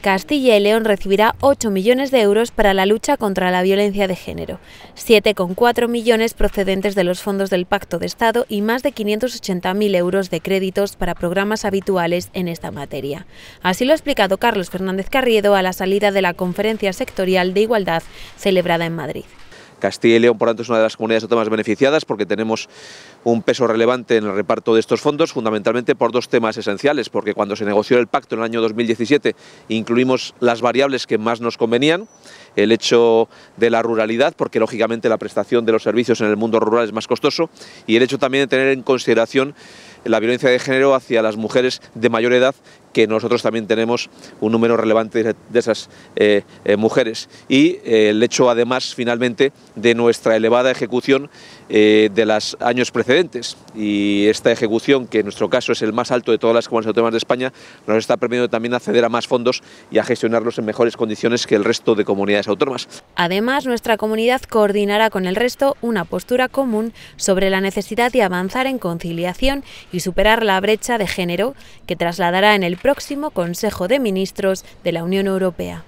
Castilla y León recibirá 8 millones de euros para la lucha contra la violencia de género, 7,4 millones procedentes de los fondos del Pacto de Estado y más de 580.000 euros de créditos para programas habituales en esta materia. Así lo ha explicado Carlos Fernández Carriedo a la salida de la Conferencia Sectorial de Igualdad celebrada en Madrid. Castilla y León, por tanto, es una de las comunidades autónomas beneficiadas porque tenemos un peso relevante en el reparto de estos fondos, fundamentalmente por dos temas esenciales, porque cuando se negoció el pacto en el año 2017 incluimos las variables que más nos convenían, el hecho de la ruralidad, porque lógicamente la prestación de los servicios en el mundo rural es más costoso, y el hecho también de tener en consideración la violencia de género hacia las mujeres de mayor edad que nosotros también tenemos un número relevante de esas eh, eh, mujeres. Y eh, el hecho, además, finalmente, de nuestra elevada ejecución de los años precedentes. Y esta ejecución, que en nuestro caso es el más alto de todas las comunidades autónomas de España, nos está permitiendo también acceder a más fondos y a gestionarlos en mejores condiciones que el resto de comunidades autónomas. Además, nuestra comunidad coordinará con el resto una postura común sobre la necesidad de avanzar en conciliación y superar la brecha de género, que trasladará en el próximo Consejo de Ministros de la Unión Europea.